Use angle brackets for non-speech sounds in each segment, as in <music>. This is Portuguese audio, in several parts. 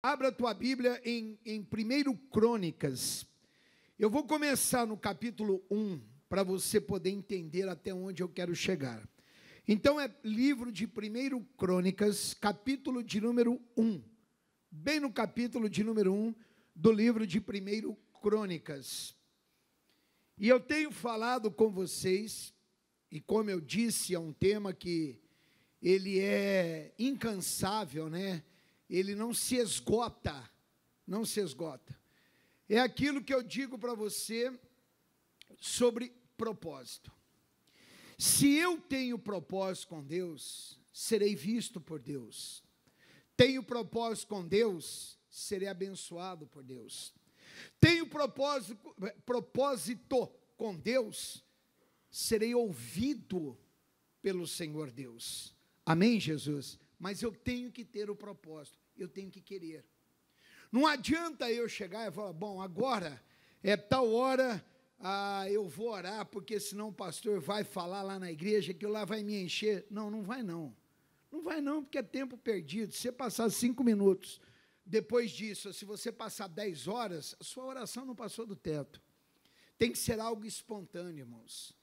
Abra a tua Bíblia em, em 1 Crônicas. Eu vou começar no capítulo 1 para você poder entender até onde eu quero chegar. Então é livro de 1 Crônicas, capítulo de número 1. Bem no capítulo de número 1 do livro de 1 Crônicas. E eu tenho falado com vocês, e como eu disse, é um tema que ele é incansável, né? ele não se esgota, não se esgota. É aquilo que eu digo para você sobre propósito. Se eu tenho propósito com Deus, serei visto por Deus. Tenho propósito com Deus, serei abençoado por Deus. Tenho propósito, propósito com Deus, serei ouvido pelo Senhor Deus. Amém, Jesus? Mas eu tenho que ter o propósito eu tenho que querer. Não adianta eu chegar e falar, bom, agora é tal hora, ah, eu vou orar, porque senão o pastor vai falar lá na igreja que lá vai me encher. Não, não vai não. Não vai não, porque é tempo perdido. Se você passar cinco minutos depois disso, se você passar dez horas, a sua oração não passou do teto. Tem que ser algo espontâneo, irmãos.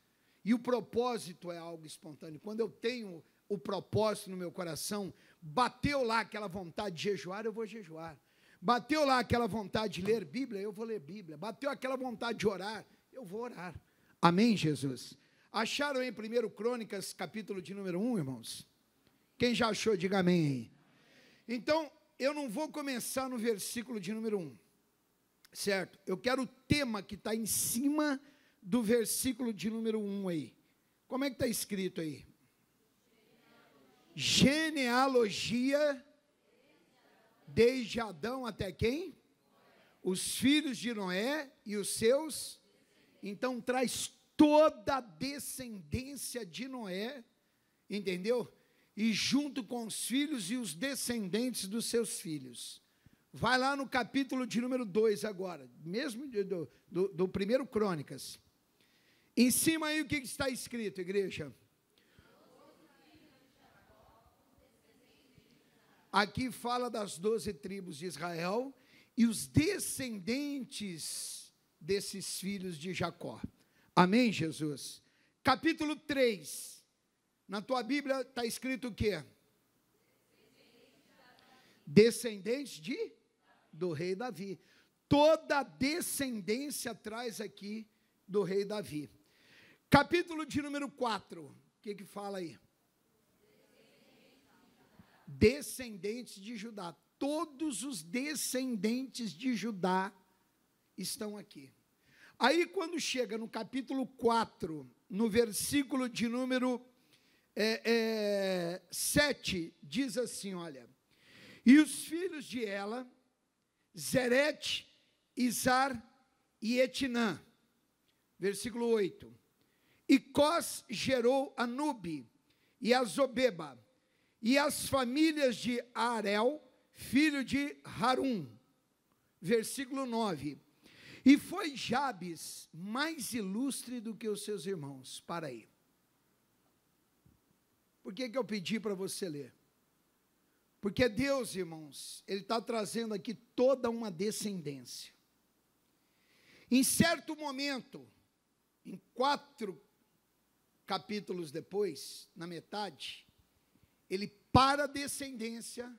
E o propósito é algo espontâneo. Quando eu tenho o propósito no meu coração, Bateu lá aquela vontade de jejuar, eu vou jejuar. Bateu lá aquela vontade de ler Bíblia, eu vou ler Bíblia. Bateu aquela vontade de orar, eu vou orar. Amém, Jesus? Acharam em 1 Crônicas, capítulo de número 1, irmãos? Quem já achou, diga amém aí. Então, eu não vou começar no versículo de número 1, certo? Eu quero o tema que está em cima do versículo de número 1 aí. Como é que está escrito aí? genealogia desde Adão até quem? Os filhos de Noé e os seus. Então traz toda a descendência de Noé, entendeu? E junto com os filhos e os descendentes dos seus filhos. Vai lá no capítulo de número 2 agora, mesmo do, do, do primeiro Crônicas. Em cima aí o que está escrito, igreja? Aqui fala das doze tribos de Israel e os descendentes desses filhos de Jacó. Amém, Jesus? Capítulo 3. Na tua Bíblia está escrito o quê? Descendentes de? Do rei Davi. Toda a descendência traz aqui do rei Davi. Capítulo de número 4. O que que fala aí? descendentes de Judá. Todos os descendentes de Judá estão aqui. Aí, quando chega no capítulo 4, no versículo de número é, é, 7, diz assim: Olha, e os filhos de ela, Zerete, Izar e Etinã. Versículo 8. E Cós gerou Anubi e Azobeba e as famílias de Arel, filho de Harum. Versículo 9. E foi Jabes mais ilustre do que os seus irmãos. Para aí. Por que, que eu pedi para você ler? Porque é Deus, irmãos, Ele está trazendo aqui toda uma descendência. Em certo momento, em quatro capítulos depois, na metade, ele para a descendência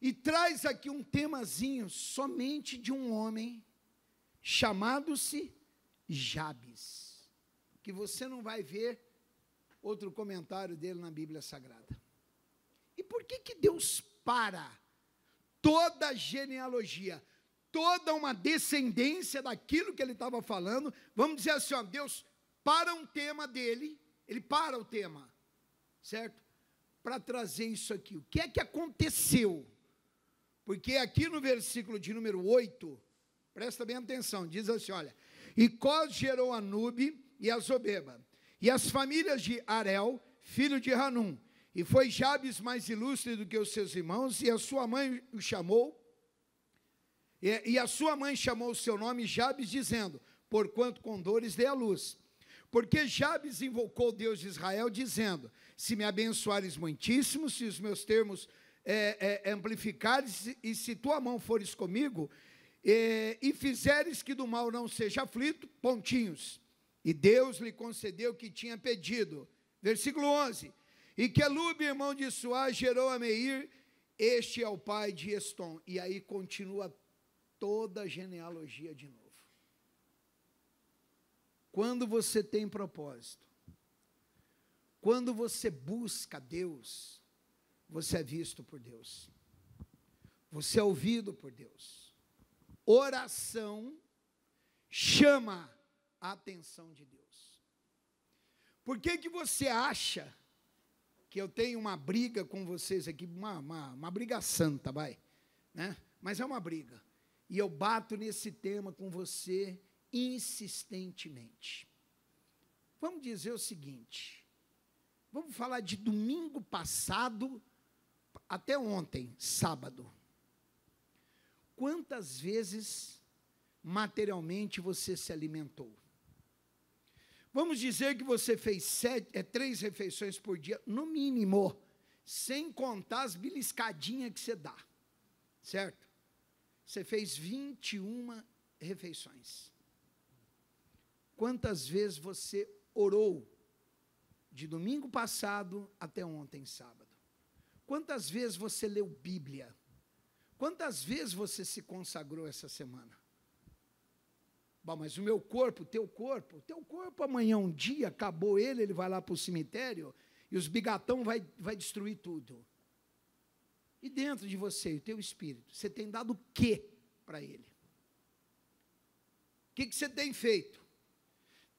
e traz aqui um temazinho somente de um homem chamado-se Jabes, que você não vai ver outro comentário dele na Bíblia Sagrada. E por que que Deus para toda a genealogia, toda uma descendência daquilo que ele estava falando? Vamos dizer assim, ó, Deus para um tema dele, ele para o tema, certo? para trazer isso aqui. O que é que aconteceu? Porque aqui no versículo de número 8, presta bem atenção, diz assim: olha, e Cos gerou Anube e Azobeba? e as famílias de Arel, filho de Hanum, e foi Jabes mais ilustre do que os seus irmãos, e a sua mãe o chamou, e, e a sua mãe chamou o seu nome Jabes, dizendo, porquanto com dores dê a luz. Porque Jabes invocou o Deus de Israel, dizendo: Se me abençoares muitíssimo, se os meus termos é, é, amplificares, e se tua mão fores comigo, é, e fizeres que do mal não seja aflito, pontinhos. E Deus lhe concedeu o que tinha pedido. Versículo 11. E Quelub, irmão de Suá, gerou a Meir, este é o pai de Estom. E aí continua toda a genealogia de novo. Quando você tem propósito, quando você busca Deus, você é visto por Deus, você é ouvido por Deus. Oração chama a atenção de Deus. Por que, que você acha que eu tenho uma briga com vocês aqui, uma, uma, uma briga santa, vai, né? mas é uma briga, e eu bato nesse tema com você insistentemente. Vamos dizer o seguinte: vamos falar de domingo passado até ontem, sábado. Quantas vezes materialmente você se alimentou? Vamos dizer que você fez sete, é, três refeições por dia, no mínimo, sem contar as beliscadinhas que você dá, certo? Você fez 21 refeições quantas vezes você orou de domingo passado até ontem, sábado? Quantas vezes você leu Bíblia? Quantas vezes você se consagrou essa semana? Bom, mas o meu corpo, o teu corpo, o teu corpo amanhã um dia, acabou ele, ele vai lá para o cemitério e os bigatão vai, vai destruir tudo. E dentro de você, o teu espírito, você tem dado o quê para ele? O que, que você tem feito?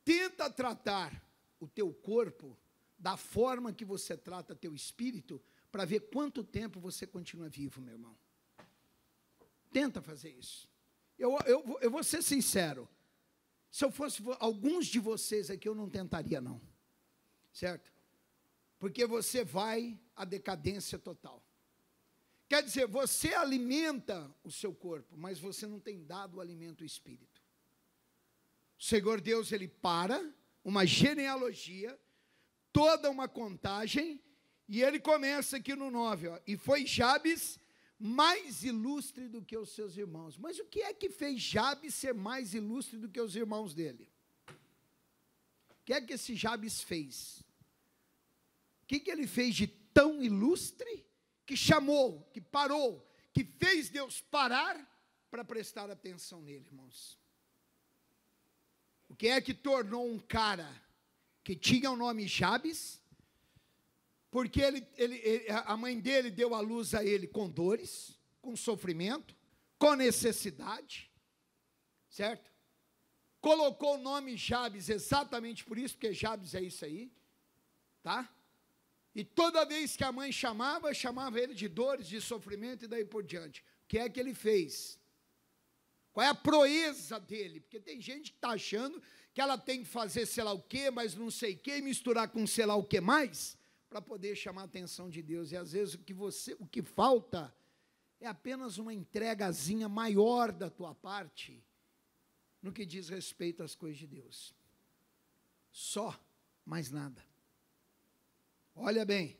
Tenta tratar o teu corpo da forma que você trata teu espírito para ver quanto tempo você continua vivo, meu irmão. Tenta fazer isso. Eu, eu, eu vou ser sincero. Se eu fosse alguns de vocês aqui, eu não tentaria, não. Certo? Porque você vai à decadência total. Quer dizer, você alimenta o seu corpo, mas você não tem dado alimento ao espírito. O Senhor Deus, ele para uma genealogia, toda uma contagem, e ele começa aqui no 9, ó, e foi Jabes mais ilustre do que os seus irmãos. Mas o que é que fez Jabes ser mais ilustre do que os irmãos dele? O que é que esse Jabes fez? O que, que ele fez de tão ilustre que chamou, que parou, que fez Deus parar para prestar atenção nele, irmãos? O que é que tornou um cara que tinha o nome Jabes, porque ele, ele, ele, a mãe dele deu à luz a ele com dores, com sofrimento, com necessidade, certo? Colocou o nome Jabes exatamente por isso, porque Jabes é isso aí, tá? E toda vez que a mãe chamava, chamava ele de dores, de sofrimento e daí por diante. O que é que ele fez? Qual é a proeza dele? Porque tem gente que está achando que ela tem que fazer sei lá o quê, mas não sei o quê, e misturar com sei lá o que mais, para poder chamar a atenção de Deus. E às vezes o que, você, o que falta é apenas uma entregazinha maior da tua parte no que diz respeito às coisas de Deus. Só, mais nada. Olha bem,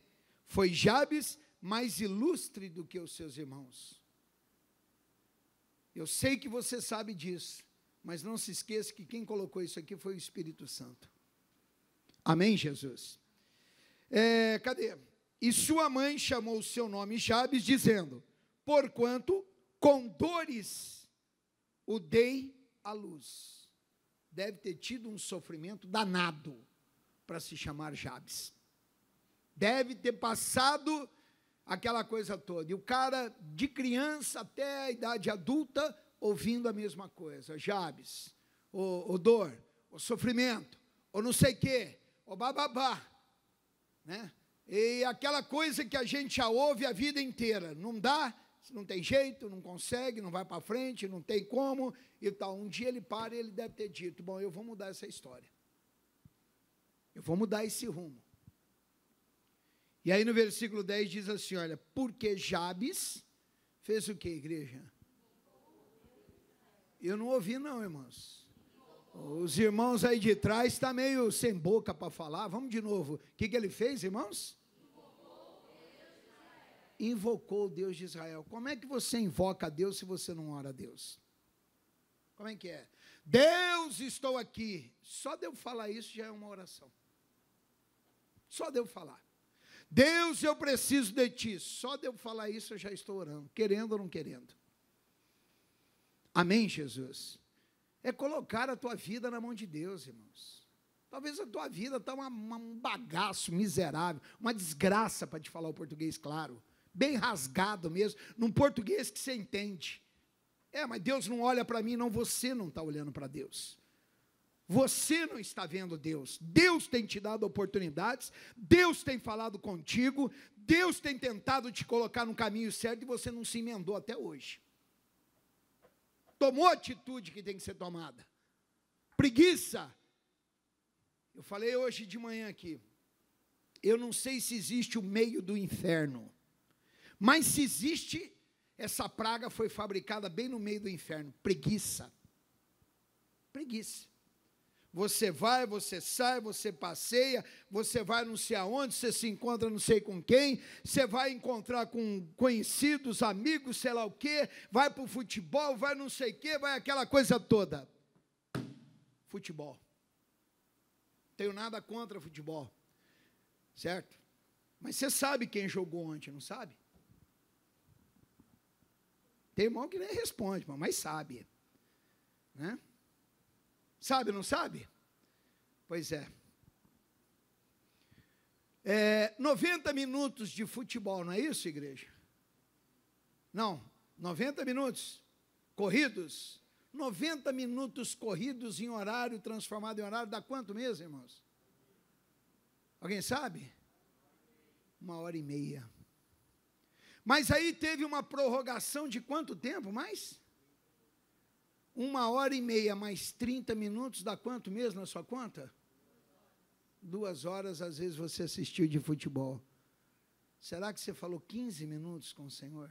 foi Jabes mais ilustre do que os seus irmãos. Eu sei que você sabe disso, mas não se esqueça que quem colocou isso aqui foi o Espírito Santo. Amém, Jesus? É, cadê? E sua mãe chamou o seu nome Jabes, dizendo: Porquanto com dores o dei à luz. Deve ter tido um sofrimento danado para se chamar Jabes. Deve ter passado aquela coisa toda. E o cara, de criança até a idade adulta, ouvindo a mesma coisa. Jabes, o, o dor, o sofrimento, ou não sei o quê, o bababá. Né? E aquela coisa que a gente já ouve a vida inteira. Não dá, não tem jeito, não consegue, não vai para frente, não tem como e tal. Um dia ele para e ele deve ter dito: Bom, eu vou mudar essa história. Eu vou mudar esse rumo. E aí no versículo 10 diz assim: olha, porque Jabes fez o que, igreja? Eu não ouvi, não, irmãos. Os irmãos aí de trás estão tá meio sem boca para falar. Vamos de novo. O que, que ele fez, irmãos? Invocou o Deus de Israel. Como é que você invoca a Deus se você não ora a Deus? Como é que é? Deus, estou aqui. Só de eu falar isso já é uma oração. Só de eu falar. Deus, eu preciso de ti. Só de eu falar isso eu já estou orando, querendo ou não querendo. Amém, Jesus? É colocar a tua vida na mão de Deus, irmãos. Talvez a tua vida está um bagaço miserável, uma desgraça, para te falar o português, claro. Bem rasgado mesmo, num português que você entende. É, mas Deus não olha para mim, não, você não está olhando para Deus. Você não está vendo Deus. Deus tem te dado oportunidades, Deus tem falado contigo, Deus tem tentado te colocar no caminho certo e você não se emendou até hoje. Tomou a atitude que tem que ser tomada. Preguiça. Eu falei hoje de manhã aqui. Eu não sei se existe o meio do inferno, mas se existe, essa praga foi fabricada bem no meio do inferno preguiça. Preguiça. Você vai, você sai, você passeia, você vai não sei aonde, você se encontra não sei com quem, você vai encontrar com conhecidos, amigos, sei lá o quê, vai para o futebol, vai não sei o quê, vai aquela coisa toda. Futebol. Tenho nada contra futebol, certo? Mas você sabe quem jogou ontem, não sabe? Tem irmão que nem responde, mas sabe, né? Sabe, não sabe? Pois é. é 90 minutos de futebol, não é isso, igreja? Não, 90 minutos corridos. 90 minutos corridos em horário transformado em horário dá quanto mesmo, irmãos? Alguém sabe? Uma hora e meia. Mas aí teve uma prorrogação de quanto tempo mais? Uma hora e meia mais 30 minutos dá quanto mesmo na sua conta? Duas horas, às vezes, você assistiu de futebol. Será que você falou 15 minutos com o Senhor?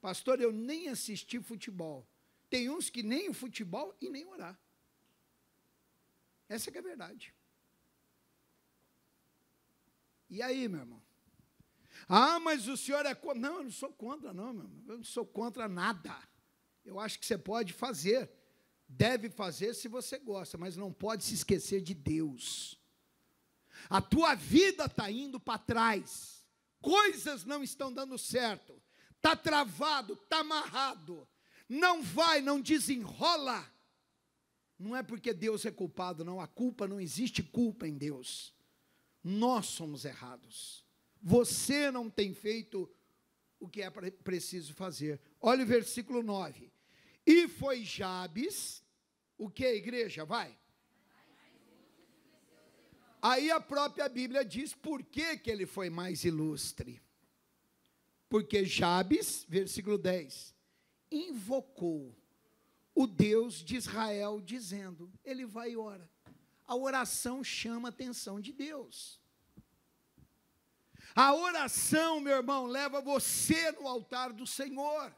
Pastor, eu nem assisti futebol. Tem uns que nem o futebol e nem orar. Essa é a verdade. E aí, meu irmão? Ah, mas o senhor é contra. Não, eu não sou contra, não, meu irmão. Eu não sou contra nada. Eu acho que você pode fazer, deve fazer se você gosta, mas não pode se esquecer de Deus. A tua vida está indo para trás, coisas não estão dando certo, está travado, está amarrado, não vai, não desenrola. Não é porque Deus é culpado, não. A culpa não existe culpa em Deus. Nós somos errados. Você não tem feito o que é preciso fazer. Olha o versículo 9. E foi Jabes, o que a igreja? Vai. Aí a própria Bíblia diz por que, que ele foi mais ilustre. Porque Jabes, versículo 10, invocou o Deus de Israel, dizendo: Ele vai e ora. A oração chama a atenção de Deus. A oração, meu irmão, leva você no altar do Senhor.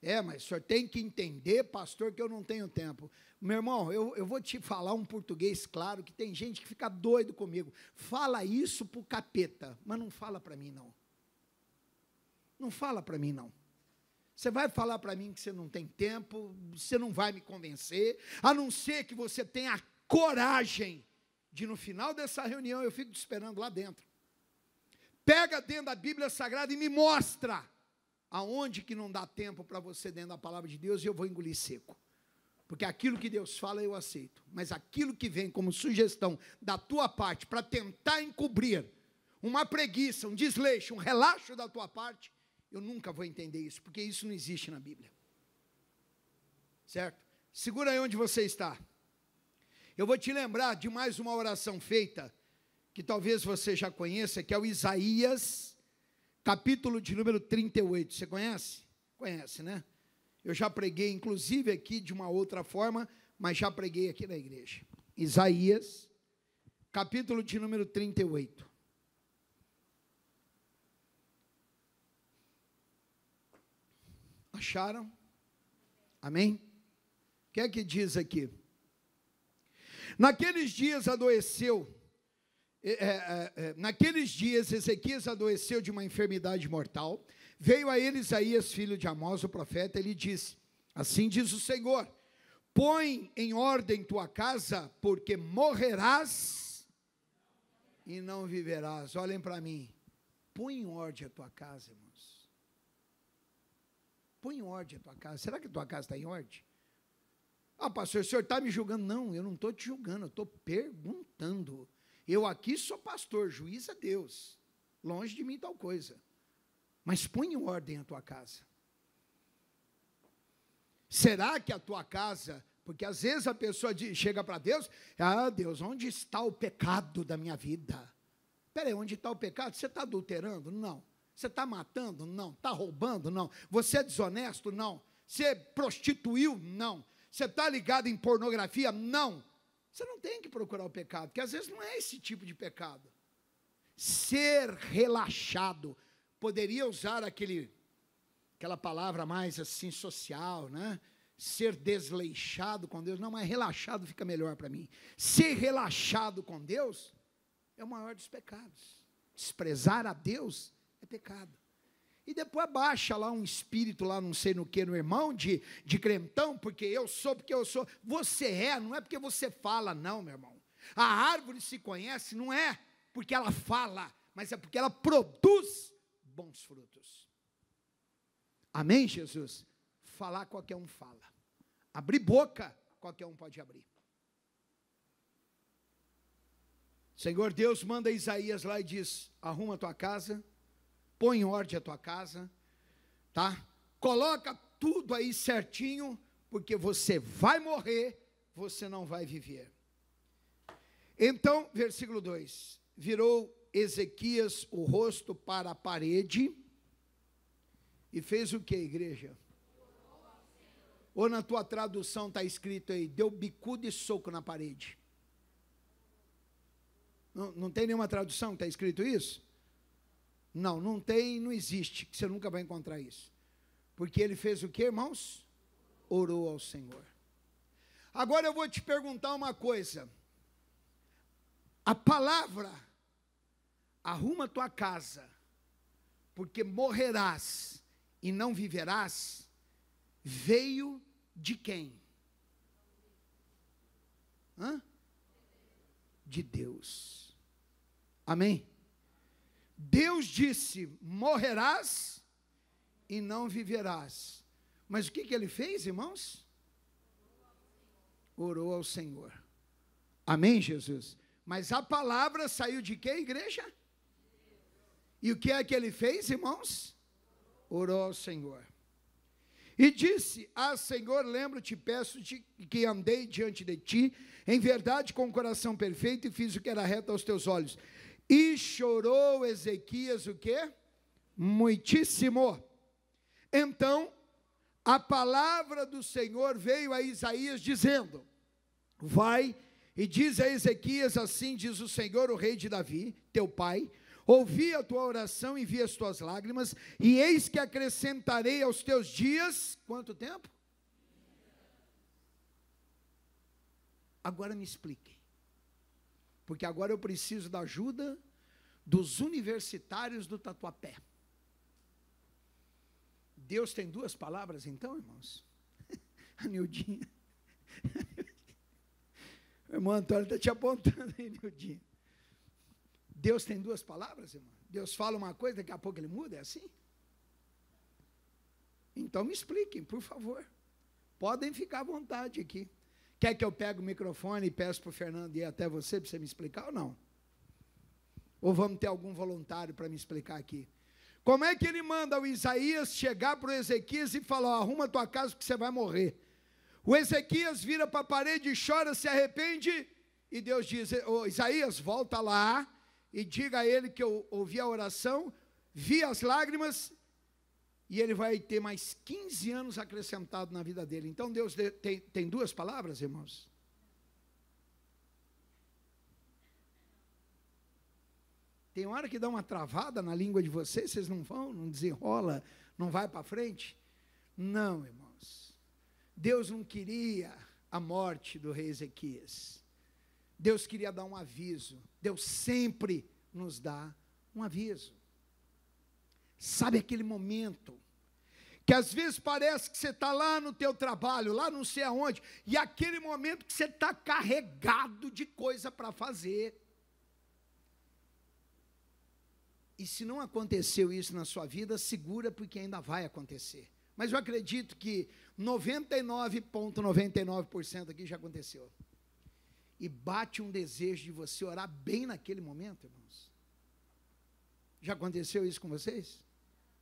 É, mas o senhor tem que entender, pastor, que eu não tenho tempo. Meu irmão, eu, eu vou te falar um português claro, que tem gente que fica doido comigo. Fala isso para o capeta, mas não fala para mim, não. Não fala para mim, não. Você vai falar para mim que você não tem tempo, você não vai me convencer, a não ser que você tenha coragem de no final dessa reunião eu fico te esperando lá dentro. Pega dentro da Bíblia Sagrada e me mostra aonde que não dá tempo para você dentro da palavra de Deus e eu vou engolir seco. Porque aquilo que Deus fala eu aceito, mas aquilo que vem como sugestão da tua parte para tentar encobrir uma preguiça, um desleixo, um relaxo da tua parte, eu nunca vou entender isso, porque isso não existe na Bíblia. Certo? Segura aí onde você está. Eu vou te lembrar de mais uma oração feita, que talvez você já conheça, que é o Isaías, capítulo de número 38. Você conhece? Conhece, né? Eu já preguei, inclusive, aqui de uma outra forma, mas já preguei aqui na igreja. Isaías, capítulo de número 38. Acharam? Amém? O que é que diz aqui? Naqueles dias adoeceu, é, é, é, naqueles dias Ezequias adoeceu de uma enfermidade mortal. Veio a ele Isaías, filho de Amós, o profeta, e lhe disse: Assim diz o Senhor: Põe em ordem tua casa, porque morrerás e não viverás. Olhem para mim. Põe em ordem a tua casa, irmãos. Põe em ordem a tua casa. Será que a tua casa está em ordem? Ah, pastor, o senhor está me julgando? Não, eu não estou te julgando, eu estou perguntando. Eu aqui sou pastor, juiz é Deus. Longe de mim tal coisa. Mas põe em ordem a tua casa. Será que a tua casa porque às vezes a pessoa chega para Deus, ah, Deus, onde está o pecado da minha vida? Peraí, onde está o pecado? Você está adulterando? Não. Você está matando? Não. Está roubando? Não. Você é desonesto? Não. Você prostituiu? Não. Você está ligado em pornografia? Não. Você não tem que procurar o pecado, que às vezes não é esse tipo de pecado. Ser relaxado. Poderia usar aquele, aquela palavra mais assim social, né? Ser desleixado com Deus. Não, mas relaxado fica melhor para mim. Ser relaxado com Deus é o maior dos pecados. Desprezar a Deus é pecado. E depois baixa lá um espírito, lá não sei no que, no irmão, de, de crentão, porque eu sou, porque eu sou. Você é, não é porque você fala, não, meu irmão. A árvore se conhece, não é porque ela fala, mas é porque ela produz bons frutos. Amém, Jesus? Falar, qualquer um fala. Abrir boca, qualquer um pode abrir. Senhor Deus manda Isaías lá e diz: arruma tua casa, põe em ordem a tua casa, tá? Coloca tudo aí certinho, porque você vai morrer, você não vai viver. Então, versículo 2: Virou Ezequias o rosto para a parede e fez o que, igreja? Ou na tua tradução está escrito aí, deu bicudo e soco na parede. Não, não tem nenhuma tradução que está escrito isso? Não, não tem, não existe, que você nunca vai encontrar isso. Porque ele fez o que, irmãos? Orou ao Senhor. Agora eu vou te perguntar uma coisa. A palavra, arruma tua casa, porque morrerás e não viverás, veio de quem? Hã? De Deus. Amém? Deus disse: morrerás e não viverás. Mas o que, que ele fez, irmãos? Orou ao Senhor. Amém, Jesus? Mas a palavra saiu de quem, igreja? E o que é que ele fez, irmãos? Orou ao Senhor. E disse: Ah, Senhor, lembro-te, peço -te que andei diante de ti, em verdade, com o coração perfeito, e fiz o que era reto aos teus olhos. E chorou Ezequias o quê? Muitíssimo. Então, a palavra do Senhor veio a Isaías dizendo: Vai e diz a Ezequias: Assim diz o Senhor, o rei de Davi, teu pai. Ouvi a tua oração e vi as tuas lágrimas, e eis que acrescentarei aos teus dias. Quanto tempo? Agora me explique porque agora eu preciso da ajuda dos universitários do Tatuapé. Deus tem duas palavras, então, irmãos? <laughs> A Nildinha. <laughs> O irmão Antônio está te apontando aí, Nildinha. Deus tem duas palavras, irmão? Deus fala uma coisa, daqui a pouco ele muda, é assim? Então me expliquem, por favor. Podem ficar à vontade aqui. Quer que eu pegue o microfone e peço para o Fernando ir até você para você me explicar ou não? Ou vamos ter algum voluntário para me explicar aqui? Como é que ele manda o Isaías chegar para o Ezequias e falar: arruma tua casa que você vai morrer? O Ezequias vira para a parede, chora, se arrepende, e Deus diz: oh, Isaías, volta lá e diga a ele que eu ouvi a oração, vi as lágrimas e ele vai ter mais 15 anos acrescentado na vida dele. Então Deus tem, tem duas palavras, irmãos? Tem hora que dá uma travada na língua de vocês, vocês não vão, não desenrola, não vai para frente? Não, irmãos. Deus não queria a morte do rei Ezequias. Deus queria dar um aviso. Deus sempre nos dá um aviso. Sabe aquele momento que às vezes parece que você está lá no teu trabalho, lá não sei aonde, e aquele momento que você está carregado de coisa para fazer. E se não aconteceu isso na sua vida, segura porque ainda vai acontecer. Mas eu acredito que 99,99% ,99 aqui já aconteceu. E bate um desejo de você orar bem naquele momento, irmãos. Já aconteceu isso com vocês?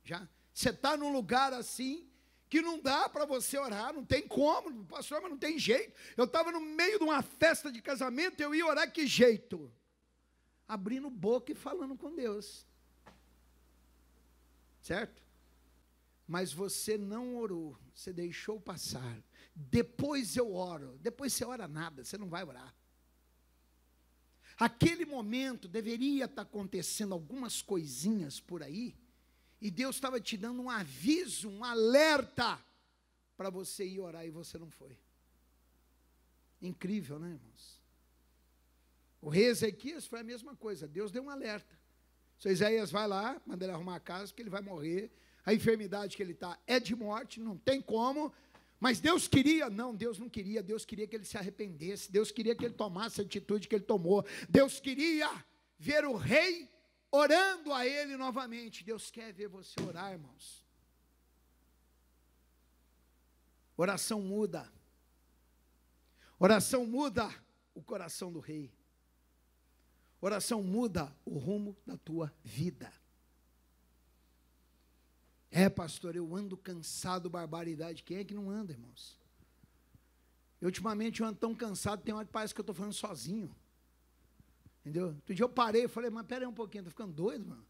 Já? Você está num lugar assim que não dá para você orar, não tem como, pastor, mas não tem jeito. Eu estava no meio de uma festa de casamento, eu ia orar que jeito? Abrindo boca e falando com Deus. Certo? Mas você não orou, você deixou passar. Depois eu oro. Depois você ora nada, você não vai orar. Aquele momento deveria estar tá acontecendo algumas coisinhas por aí e Deus estava te dando um aviso, um alerta para você ir orar e você não foi. Incrível, né, irmãos? O rei Ezequias foi a mesma coisa. Deus deu um alerta. Seu Isaías vai lá, manda ele arrumar a casa, porque ele vai morrer. A enfermidade que ele está é de morte, não tem como. Mas Deus queria, não, Deus não queria, Deus queria que ele se arrependesse, Deus queria que ele tomasse a atitude que ele tomou, Deus queria ver o rei orando a Ele novamente. Deus quer ver você orar, irmãos. Oração muda. Oração muda o coração do rei. Oração muda o rumo da tua vida. É, pastor, eu ando cansado, barbaridade. Quem é que não anda, irmãos? Eu, ultimamente eu ando tão cansado, tem hora que parece que eu estou falando sozinho. Entendeu? Outro dia eu parei e falei, mas pera aí um pouquinho, tô tá ficando doido, mano.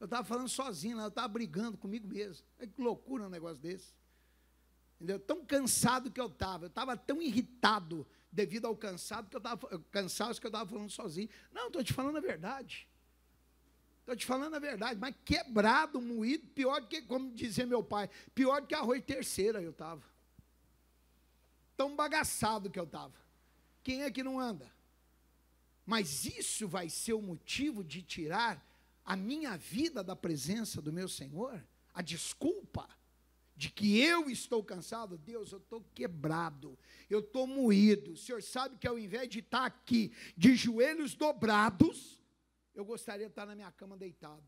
Eu estava falando sozinho, eu estava brigando comigo mesmo. Que loucura um negócio desse. Entendeu? Tão cansado que eu estava, eu estava tão irritado devido ao cansado que eu estava cansaço que eu estava falando sozinho. Não, estou te falando a verdade. Estou te falando a verdade, mas quebrado, moído, pior do que, como dizia meu pai, pior do que arroz terceira eu estava. Tão bagaçado que eu estava. Quem é que não anda? mas isso vai ser o motivo de tirar a minha vida da presença do meu Senhor? A desculpa de que eu estou cansado, Deus, eu estou quebrado, eu estou moído. O Senhor sabe que ao invés de estar aqui de joelhos dobrados, eu gostaria de estar na minha cama deitado.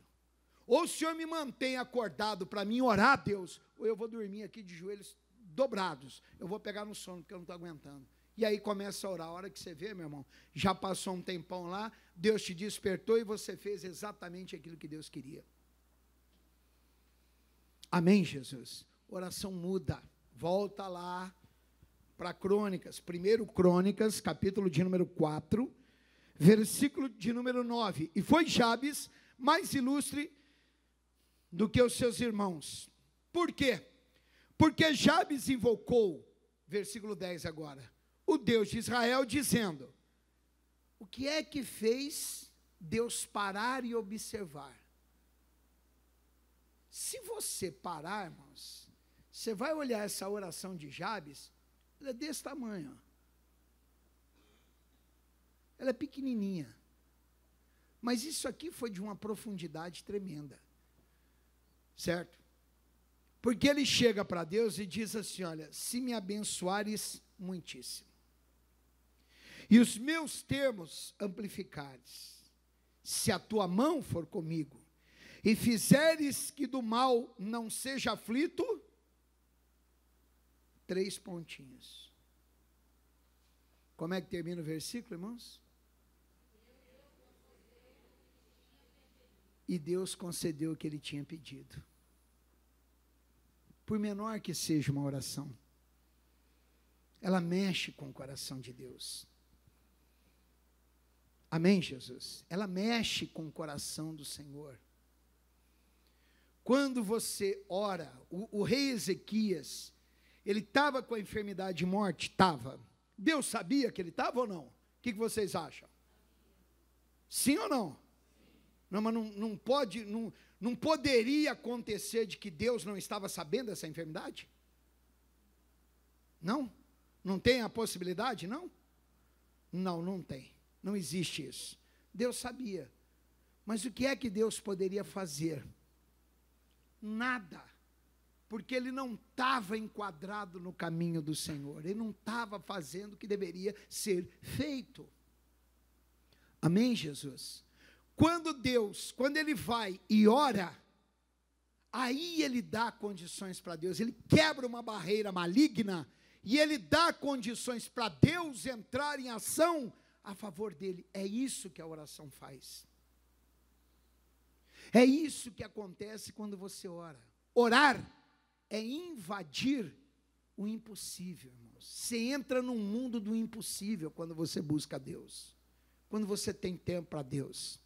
Ou o Senhor me mantém acordado para mim orar a Deus, ou eu vou dormir aqui de joelhos dobrados. Eu vou pegar no sono porque eu não estou aguentando. E aí começa a orar. A hora que você vê, meu irmão, já passou um tempão lá, Deus te despertou e você fez exatamente aquilo que Deus queria. Amém, Jesus? Oração muda. Volta lá para Crônicas. Primeiro Crônicas, capítulo de número 4, versículo de número 9. E foi Jabes mais ilustre do que os seus irmãos. Por quê? Porque Jabes invocou, versículo 10 agora, o Deus de Israel, dizendo: O que é que fez Deus parar e observar? Se você parar, irmãos, você vai olhar essa oração de Jabes, ela é desse tamanho. Ó. Ela é pequenininha. Mas isso aqui foi de uma profundidade tremenda. Certo? Porque ele chega para Deus e diz assim: Olha, se me abençoares muitíssimo e os meus termos amplificares. Se a tua mão for comigo, e fizeres que do mal não seja aflito, três pontinhos. Como é que termina o versículo, irmãos? E Deus concedeu o que ele tinha pedido. Por menor que seja uma oração, ela mexe com o coração de Deus. Amém, Jesus? Ela mexe com o coração do Senhor. Quando você ora, o, o rei Ezequias, ele estava com a enfermidade de morte? Estava. Deus sabia que ele estava ou não? O que, que, vocês acham? Sim ou não? Não, mas não, não pode, não, não poderia acontecer de que Deus não estava sabendo dessa enfermidade? Não? Não tem a possibilidade, não? Não, não tem. Não existe isso. Deus sabia. Mas o que é que Deus poderia fazer? Nada. Porque ele não estava enquadrado no caminho do Senhor, ele não estava fazendo o que deveria ser feito. Amém, Jesus? Quando Deus, quando ele vai e ora, aí ele dá condições para Deus, ele quebra uma barreira maligna e ele dá condições para Deus entrar em ação a favor dele. É isso que a oração faz. É isso que acontece quando você ora. Orar é invadir o impossível, irmãos. Você entra no mundo do impossível quando você busca Deus. Quando você tem tempo para Deus.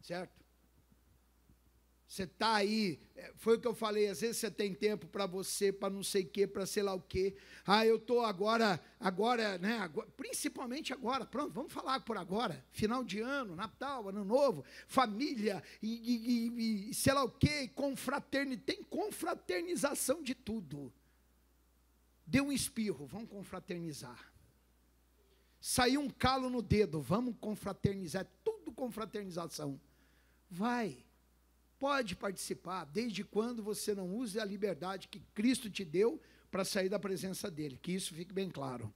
Certo? Você está aí, é, foi o que eu falei, às vezes você tem tempo para você, para não sei o quê, para sei lá o quê. Ah, eu estou agora, agora, né? Agora, principalmente agora, pronto, vamos falar por agora. Final de ano, Natal, Ano Novo, família, e, e, e sei lá o quê, confraternidade. Tem confraternização de tudo. Deu um espirro, vamos confraternizar. Saiu um calo no dedo, vamos confraternizar. É tudo confraternização. Vai Pode participar, desde quando você não use a liberdade que Cristo te deu para sair da presença dele, que isso fique bem claro.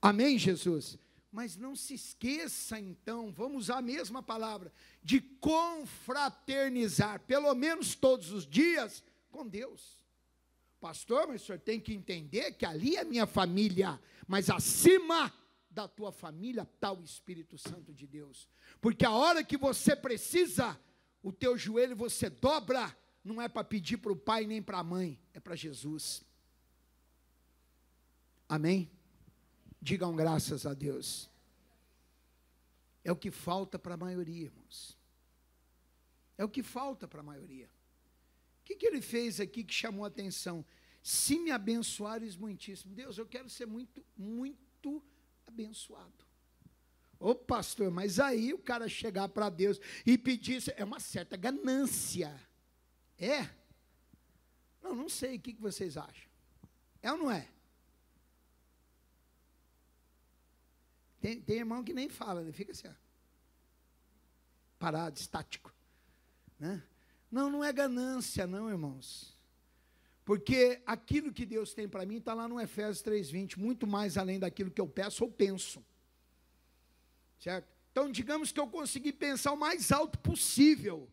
Amém, Jesus? Mas não se esqueça, então, vamos usar a mesma palavra, de confraternizar, pelo menos todos os dias, com Deus. Pastor, mas o senhor tem que entender que ali é minha família, mas acima da tua família está o Espírito Santo de Deus. Porque a hora que você precisa, o teu joelho você dobra, não é para pedir para o pai nem para a mãe, é para Jesus. Amém? Digam graças a Deus. É o que falta para a maioria, irmãos. É o que falta para a maioria. O que, que ele fez aqui que chamou a atenção? Se me abençoares muitíssimo, Deus, eu quero ser muito, muito abençoado. Ô pastor, mas aí o cara chegar para Deus e pedir, isso é uma certa ganância. É? Não, não sei o que vocês acham. É ou não é? Tem, tem irmão que nem fala, né? fica assim, ó, parado, estático. Né? Não, não é ganância, não, irmãos. Porque aquilo que Deus tem para mim está lá no Efésios 3,20, muito mais além daquilo que eu peço ou penso certo? Então, digamos que eu consegui pensar o mais alto possível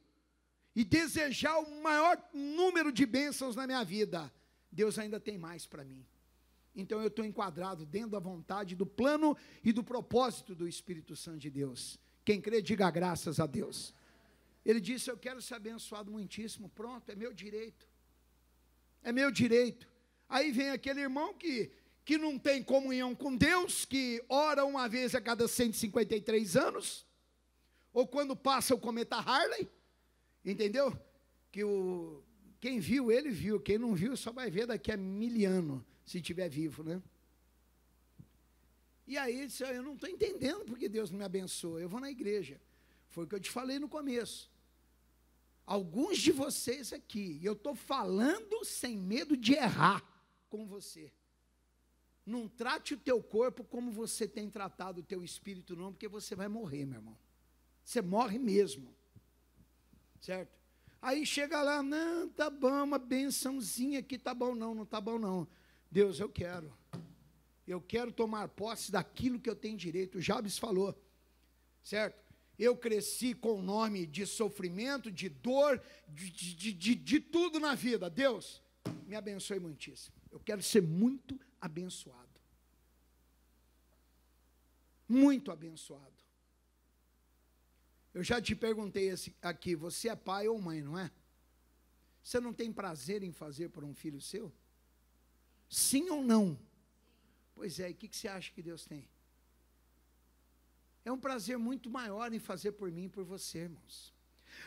e desejar o maior número de bênçãos na minha vida. Deus ainda tem mais para mim. Então eu estou enquadrado dentro da vontade, do plano e do propósito do Espírito Santo de Deus. Quem crê, diga graças a Deus. Ele disse: Eu quero ser abençoado muitíssimo. Pronto, é meu direito. É meu direito. Aí vem aquele irmão que que não tem comunhão com Deus, que ora uma vez a cada 153 anos, ou quando passa o cometa Harley, entendeu? Que o, quem viu, ele viu, quem não viu, só vai ver daqui a mil anos, se estiver vivo, né? E aí ele disse, ah, eu não estou entendendo porque Deus não me abençoa, eu vou na igreja. Foi o que eu te falei no começo. Alguns de vocês aqui, e eu estou falando sem medo de errar com você. Não trate o teu corpo como você tem tratado o teu espírito, não, porque você vai morrer, meu irmão. Você morre mesmo. Certo? Aí chega lá, não, tá bom, uma bençãozinha aqui, tá bom não, não tá bom não. Deus, eu quero. Eu quero tomar posse daquilo que eu tenho direito. O Jabes falou, certo? Eu cresci com o nome de sofrimento, de dor, de, de, de, de tudo na vida. Deus, me abençoe muitíssimo. Eu quero ser muito abençoado. Muito abençoado. Eu já te perguntei aqui, você é pai ou mãe, não é? Você não tem prazer em fazer por um filho seu? Sim ou não? Pois é, e o que, que você acha que Deus tem? É um prazer muito maior em fazer por mim e por você, irmãos.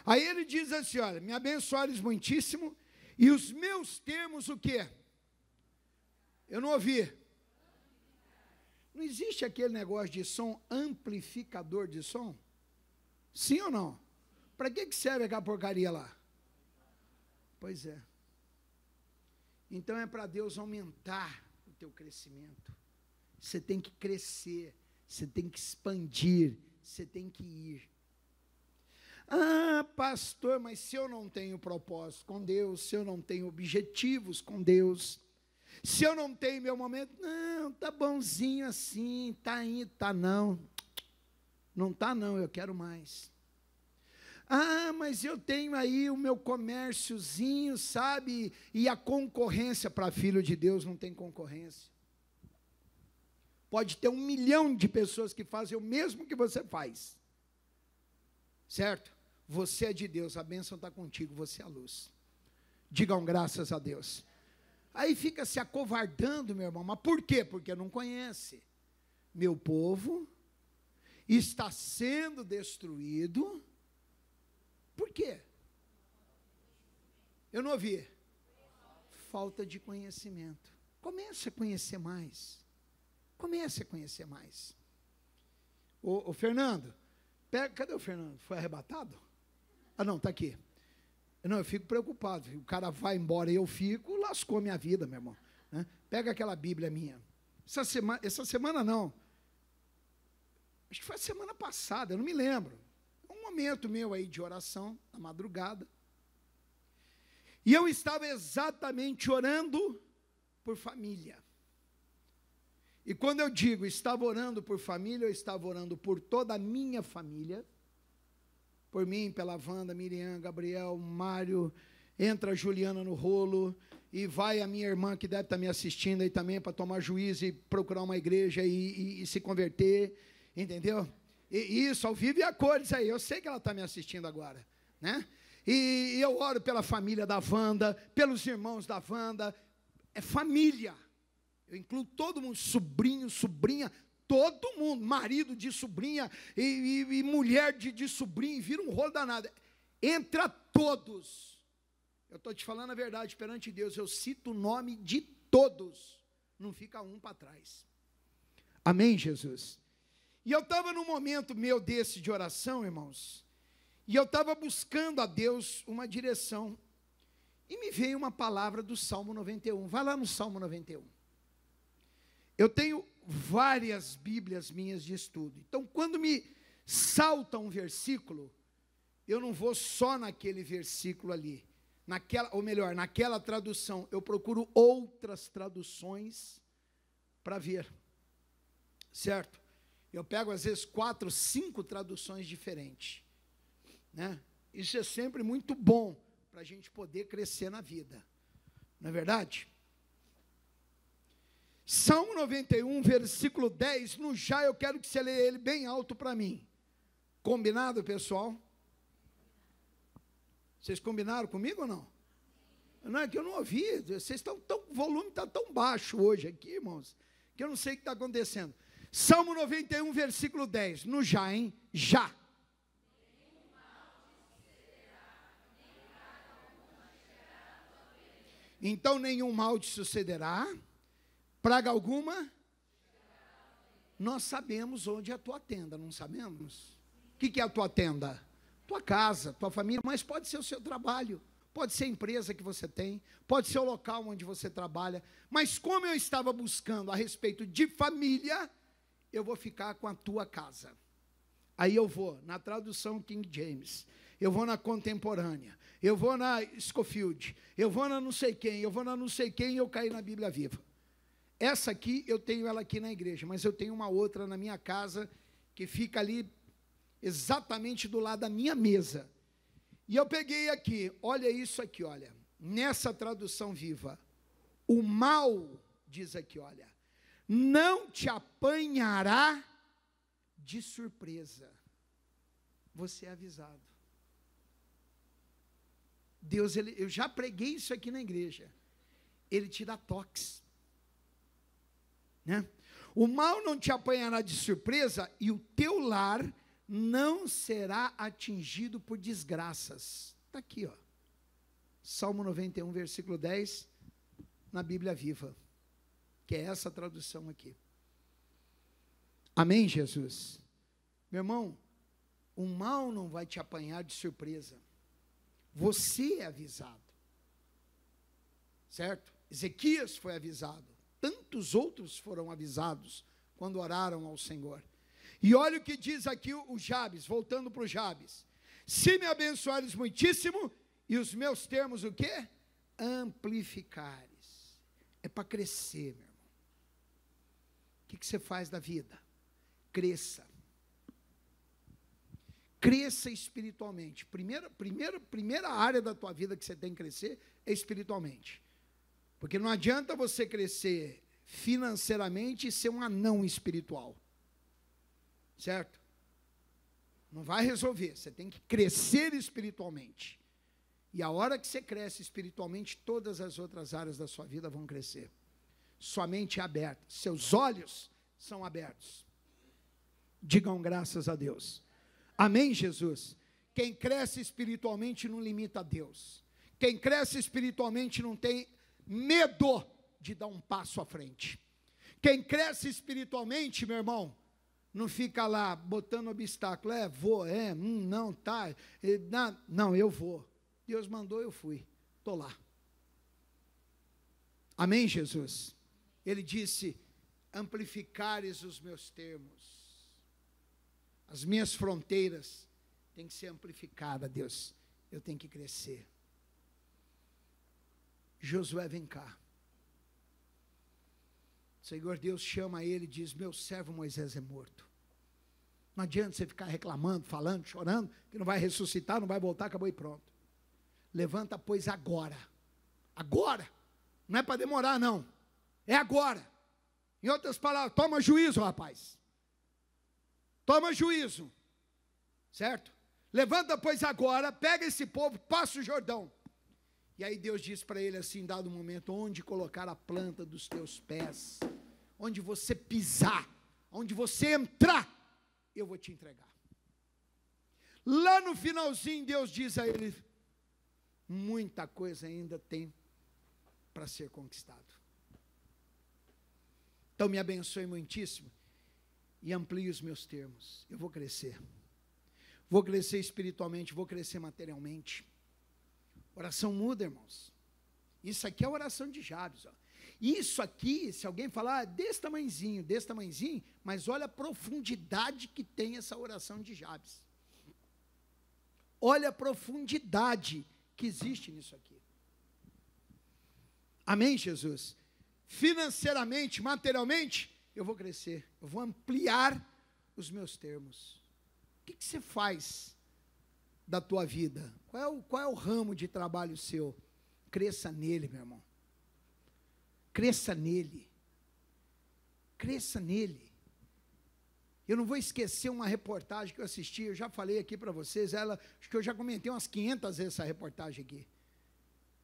Aí ele diz assim: olha, me abençoares muitíssimo, e os meus termos o quê? Eu não ouvi. Não existe aquele negócio de som amplificador de som? Sim ou não? Para que, que serve aquela porcaria lá? Pois é. Então é para Deus aumentar o teu crescimento. Você tem que crescer, você tem que expandir, você tem que ir. Ah, pastor, mas se eu não tenho propósito com Deus, se eu não tenho objetivos com Deus, se eu não tenho meu momento, não, tá bonzinho assim, tá aí, tá não. Não tá não, eu quero mais. Ah, mas eu tenho aí o meu comérciozinho, sabe? E a concorrência para filho de Deus não tem concorrência. Pode ter um milhão de pessoas que fazem o mesmo que você faz. Certo? Você é de Deus, a bênção está contigo, você é a luz. Digam graças a Deus. Aí fica se acovardando, meu irmão. Mas por quê? Porque não conhece. Meu povo está sendo destruído. Por quê? Eu não ouvi. Falta de conhecimento. Comece a conhecer mais. Comece a conhecer mais. O, Fernando, pega, cadê o Fernando? Foi arrebatado? Ah, não, está aqui. Não, eu fico preocupado. O cara vai embora e eu fico, lascou minha vida, meu irmão. Né? Pega aquela Bíblia minha. Essa semana, essa semana não. Acho que foi a semana passada, eu não me lembro. Um momento meu aí de oração, na madrugada. E eu estava exatamente orando por família. E quando eu digo estava orando por família, eu estava orando por toda a minha família por mim, pela Wanda, Miriam, Gabriel, Mário, entra a Juliana no rolo e vai a minha irmã que deve estar tá me assistindo aí também para tomar juízo e procurar uma igreja e, e, e se converter, entendeu? E, isso, ao vivo e a cores aí, eu sei que ela está me assistindo agora, né? E, e eu oro pela família da Wanda, pelos irmãos da Wanda, é família. Eu incluo todo mundo, sobrinho, sobrinha, todo mundo, marido de sobrinha e, e, e mulher de, de sobrinho, vira um rolo danado. Entra todos. Eu estou te falando a verdade perante Deus, eu cito o nome de todos, não fica um para trás. Amém, Jesus? E eu estava num momento meu desse de oração, irmãos, e eu estava buscando a Deus uma direção, e me veio uma palavra do Salmo 91. Vai lá no Salmo 91. Eu tenho várias Bíblias minhas de estudo. Então, quando me salta um versículo, eu não vou só naquele versículo ali, naquela, ou melhor, naquela tradução, eu procuro outras traduções para ver. Certo? Eu pego às vezes quatro, cinco traduções diferentes. Né? Isso é sempre muito bom para a gente poder crescer na vida. Não é verdade? Salmo 91, versículo 10, no já eu quero que você leia ele bem alto para mim. Combinado, pessoal? Vocês combinaram comigo ou não? Não, é que eu não ouvi. Vocês estão tão. O volume está tão baixo hoje aqui, irmãos, que eu não sei o que está acontecendo. Salmo 91, versículo 10. No já, hein? Já. Então nenhum mal te sucederá praga alguma? Nós sabemos onde é a tua tenda, não sabemos? O que, que é a tua tenda? Tua casa, tua família, mas pode ser o seu trabalho, pode ser a empresa que você tem, pode ser o local onde você trabalha. Mas como eu estava buscando a respeito de família, eu vou ficar com a tua casa. Aí eu vou na tradução King James, eu vou na contemporânea, eu vou na Scofield, eu vou na não sei quem, eu vou na não sei quem e eu caí na Bíblia Viva. Essa aqui eu tenho ela aqui na igreja, mas eu tenho uma outra na minha casa que fica ali exatamente do lado da minha mesa. E eu peguei aqui, olha isso aqui, olha. Nessa tradução viva, o mal diz aqui, olha, não te apanhará de surpresa. Você é avisado. Deus, ele, eu já preguei isso aqui na igreja. Ele te dá toques. Né? O mal não te apanhará de surpresa e o teu lar não será atingido por desgraças. Está aqui, ó. Salmo 91, versículo 10, na Bíblia Viva, que é essa tradução aqui. Amém, Jesus? Meu irmão, o mal não vai te apanhar de surpresa. Você é avisado. Certo? Ezequias foi avisado tantos outros foram avisados quando oraram ao Senhor. E olha o que diz aqui o Jabes, voltando para o Jabes. Se me abençoares muitíssimo e os meus termos o quê? Amplificares. É para crescer, meu irmão. O que, que você faz da vida? Cresça. Cresça espiritualmente. Primeira, primeira, primeira área da tua vida que você tem que crescer é espiritualmente. Porque não adianta você crescer financeiramente e ser um anão espiritual. Certo? Não vai resolver. Você tem que crescer espiritualmente. E a hora que você cresce espiritualmente, todas as outras áreas da sua vida vão crescer. Sua mente é aberta, seus olhos são abertos. Digam graças a Deus. Amém, Jesus? Quem cresce espiritualmente não limita a Deus. Quem cresce espiritualmente não tem medo de dar um passo à frente. Quem cresce espiritualmente, meu irmão, não fica lá botando obstáculo, é, vou, é, hum, não, tá, é, não, não, eu vou. Deus mandou, eu fui, estou lá. Amém, Jesus? Ele disse: amplificares os meus termos, as minhas fronteiras têm que ser amplificadas, Deus, eu tenho que crescer. Josué, vem cá. O Senhor Deus chama ele e diz: Meu servo Moisés é morto. Não adianta você ficar reclamando, falando, chorando, que não vai ressuscitar, não vai voltar, acabou e pronto. Levanta, pois, agora. Agora. Não é para demorar, não. É agora. Em outras palavras, toma juízo, rapaz. Toma juízo. Certo? Levanta, pois, agora, pega esse povo, passa o Jordão. E aí Deus diz para ele assim, dado um momento, onde colocar a planta dos teus pés, onde você pisar, onde você entrar, eu vou te entregar. Lá no finalzinho, Deus diz a ele: muita coisa ainda tem para ser conquistado. Então me abençoe muitíssimo e amplie os meus termos. Eu vou crescer. Vou crescer espiritualmente, vou crescer materialmente Oração muda, irmãos. Isso aqui é a oração de Jabes. Ó. Isso aqui, se alguém falar ah, desse tamanzinho, desse tamanzinho, mas olha a profundidade que tem essa oração de Jabes. Olha a profundidade que existe nisso aqui. Amém, Jesus? Financeiramente, materialmente, eu vou crescer, eu vou ampliar os meus termos. O que, que você faz da tua vida? Qual é o, qual é o ramo de trabalho seu? Cresça nele, meu irmão. Cresça nele. Cresça nele. Eu não vou esquecer uma reportagem que eu assisti, eu já falei aqui para vocês, ela, acho que eu já comentei umas 500 vezes essa reportagem aqui.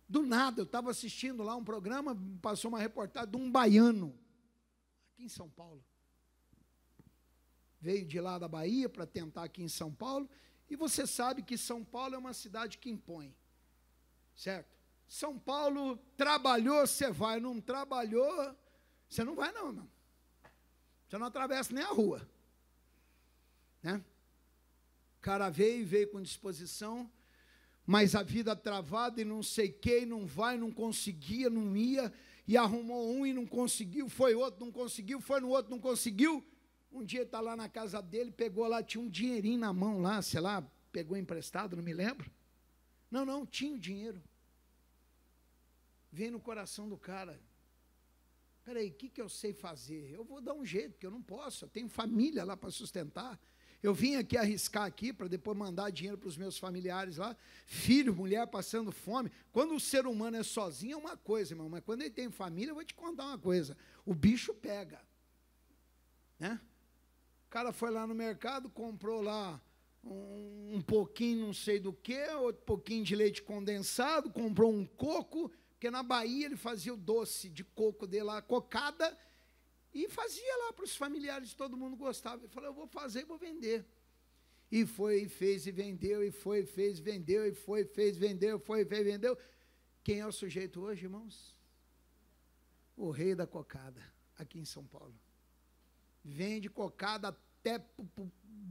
Do nada, eu estava assistindo lá um programa, passou uma reportagem de um baiano, aqui em São Paulo. Veio de lá da Bahia para tentar aqui em São Paulo, e você sabe que São Paulo é uma cidade que impõe, certo? São Paulo trabalhou, você vai, não trabalhou, você não vai não, não. Você não atravessa nem a rua, né? O cara veio, e veio com disposição, mas a vida travada e não sei quem, não vai, não conseguia, não ia, e arrumou um e não conseguiu, foi outro, não conseguiu, foi no outro, não conseguiu. Um dia está lá na casa dele, pegou lá, tinha um dinheirinho na mão lá, sei lá, pegou emprestado, não me lembro. Não, não, tinha o dinheiro. Vem no coração do cara. Peraí, o que, que eu sei fazer? Eu vou dar um jeito, porque eu não posso, eu tenho família lá para sustentar. Eu vim aqui arriscar aqui para depois mandar dinheiro para os meus familiares lá, filho, mulher passando fome. Quando o ser humano é sozinho é uma coisa, irmão, mas quando ele tem família, eu vou te contar uma coisa: o bicho pega. Né? cara foi lá no mercado, comprou lá um, um pouquinho não sei do que, outro pouquinho de leite condensado, comprou um coco, porque na Bahia ele fazia o doce de coco dele lá, cocada, e fazia lá para os familiares, todo mundo gostava. Ele falou, eu vou fazer e vou vender. E foi, e fez, e vendeu, e foi, e fez, vendeu, e foi, fez, vendeu, foi, fez, vendeu. Quem é o sujeito hoje, irmãos? O rei da cocada, aqui em São Paulo. Vende cocada até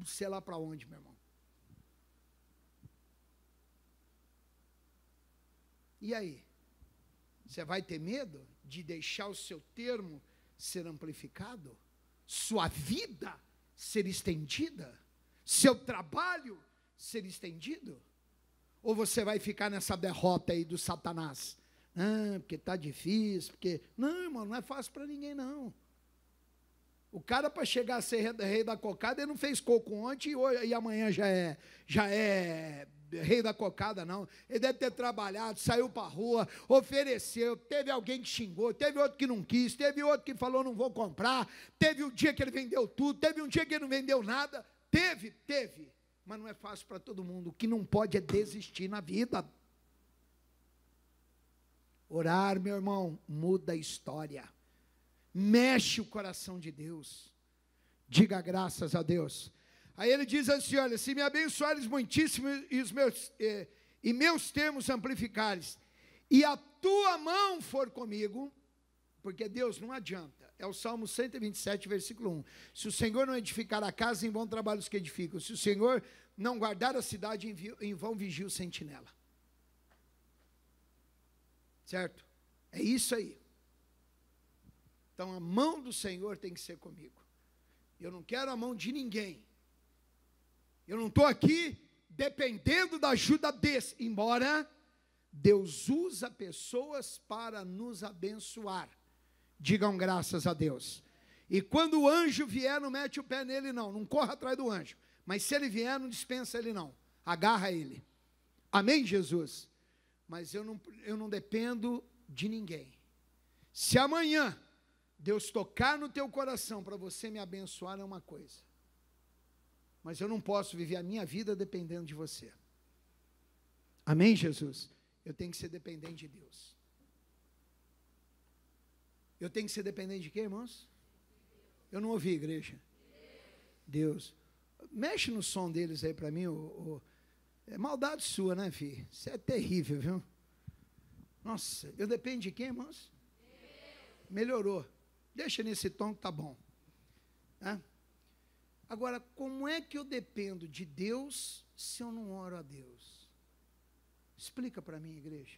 sei lá para onde, meu irmão. E aí? Você vai ter medo de deixar o seu termo ser amplificado? Sua vida ser estendida? Seu trabalho ser estendido? Ou você vai ficar nessa derrota aí do Satanás? Ah, porque está difícil, porque. Não, irmão, não é fácil para ninguém, não. O cara, para chegar a ser rei da cocada, ele não fez coco ontem e, hoje, e amanhã já é, já é rei da cocada, não. Ele deve ter trabalhado, saiu para a rua, ofereceu, teve alguém que xingou, teve outro que não quis, teve outro que falou não vou comprar, teve um dia que ele vendeu tudo, teve um dia que ele não vendeu nada. Teve, teve. Mas não é fácil para todo mundo. O que não pode é desistir na vida. Orar, meu irmão, muda a história mexe o coração de Deus. Diga graças a Deus. Aí ele diz assim: Olha, se me abençoares muitíssimo e, os meus, eh, e meus termos amplificares, e a tua mão for comigo, porque Deus não adianta. É o Salmo 127, versículo 1. Se o Senhor não edificar a casa, em vão trabalhos os que edificam. Se o Senhor não guardar a cidade, em vão vigia o sentinela. Certo? É isso aí. Então a mão do Senhor tem que ser comigo. Eu não quero a mão de ninguém. Eu não estou aqui dependendo da ajuda desse, embora Deus usa pessoas para nos abençoar. Digam graças a Deus. E quando o anjo vier, não mete o pé nele, não. Não corra atrás do anjo. Mas se ele vier, não dispensa ele, não. Agarra ele. Amém, Jesus? Mas eu não, eu não dependo de ninguém. Se amanhã Deus tocar no teu coração para você me abençoar é uma coisa. Mas eu não posso viver a minha vida dependendo de você. Amém, Jesus? Eu tenho que ser dependente de Deus. Eu tenho que ser dependente de quem, irmãos? Eu não ouvi, igreja. Deus. Mexe no som deles aí para mim. Ô, É maldade sua, né, filho? Isso é terrível, viu? Nossa, eu dependo de quem, irmãos? Melhorou. Deixa nesse tom que tá bom. Né? Agora, como é que eu dependo de Deus se eu não oro a Deus? Explica para mim, igreja.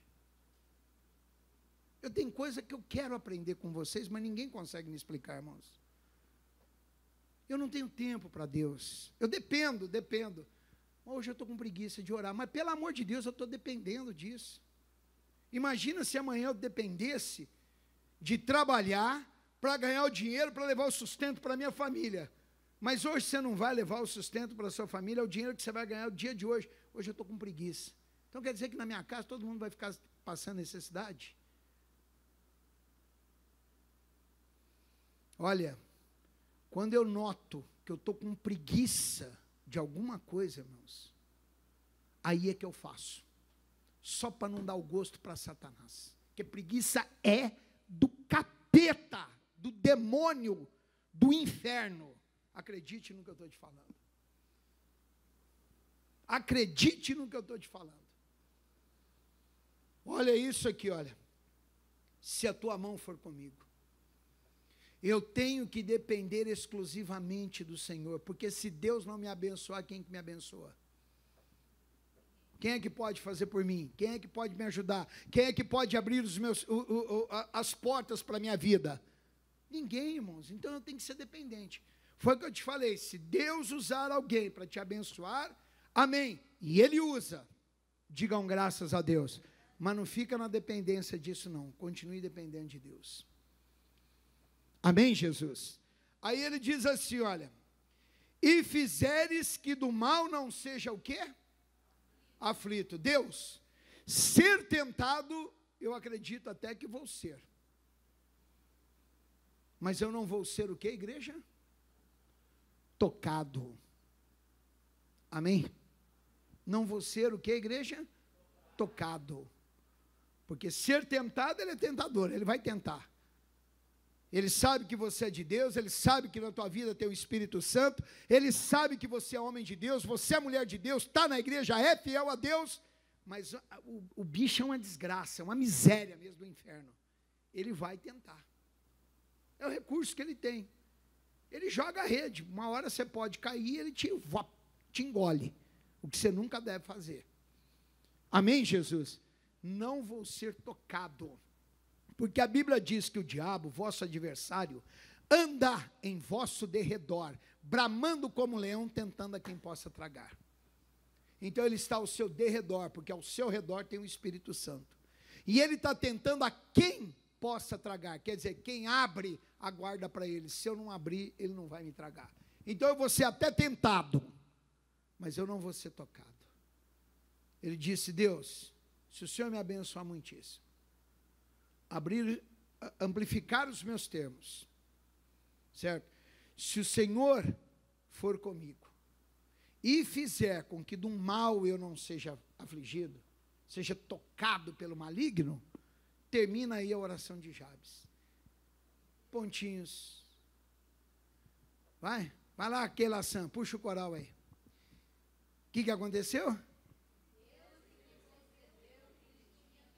Eu tenho coisa que eu quero aprender com vocês, mas ninguém consegue me explicar, irmãos. Eu não tenho tempo para Deus. Eu dependo, dependo. Hoje eu estou com preguiça de orar, mas pelo amor de Deus, eu estou dependendo disso. Imagina se amanhã eu dependesse de trabalhar para ganhar o dinheiro, para levar o sustento para a minha família. Mas hoje você não vai levar o sustento para a sua família, é o dinheiro que você vai ganhar o dia de hoje. Hoje eu estou com preguiça. Então quer dizer que na minha casa todo mundo vai ficar passando necessidade? Olha, quando eu noto que eu estou com preguiça de alguma coisa, irmãos, aí é que eu faço. Só para não dar o gosto para Satanás. Porque preguiça é do capeta do demônio do inferno. Acredite no que eu estou te falando. Acredite no que eu estou te falando. Olha isso aqui, olha. Se a tua mão for comigo, eu tenho que depender exclusivamente do Senhor, porque se Deus não me abençoar, quem que me abençoa? Quem é que pode fazer por mim? Quem é que pode me ajudar? Quem é que pode abrir meus, o, o, o, as portas para a minha vida? Ninguém, irmãos. Então eu tenho que ser dependente. Foi o que eu te falei. Se Deus usar alguém para te abençoar, amém. E Ele usa. Digam graças a Deus. Mas não fica na dependência disso, não. Continue dependendo de Deus. Amém, Jesus? Aí ele diz assim: olha. E fizeres que do mal não seja o quê? Aflito. Deus, ser tentado, eu acredito até que vou ser. Mas eu não vou ser o que, igreja? Tocado. Amém? Não vou ser o que, igreja? Tocado. Porque ser tentado, ele é tentador, ele vai tentar. Ele sabe que você é de Deus, ele sabe que na tua vida tem o Espírito Santo, ele sabe que você é homem de Deus, você é mulher de Deus, está na igreja, é fiel a Deus, mas o, o bicho é uma desgraça, é uma miséria mesmo do inferno. Ele vai tentar. É o recurso que ele tem. Ele joga a rede. Uma hora você pode cair, ele te, vop, te engole. O que você nunca deve fazer. Amém, Jesus? Não vou ser tocado. Porque a Bíblia diz que o diabo, vosso adversário, anda em vosso derredor, bramando como leão, tentando a quem possa tragar. Então ele está ao seu derredor, porque ao seu redor tem o Espírito Santo. E ele está tentando a quem possa tragar. Quer dizer, quem abre, aguarda para ele. Se eu não abrir, ele não vai me tragar. Então eu vou ser até tentado, mas eu não vou ser tocado. Ele disse: Deus, se o Senhor me abençoar muitíssimo, abrir, amplificar os meus termos, certo? Se o Senhor for comigo e fizer com que do mal eu não seja afligido, seja tocado pelo maligno, termina aí a oração de Jabes. Pontinhos. Vai, vai lá, aquela Sam, puxa o coral aí. O que, que aconteceu?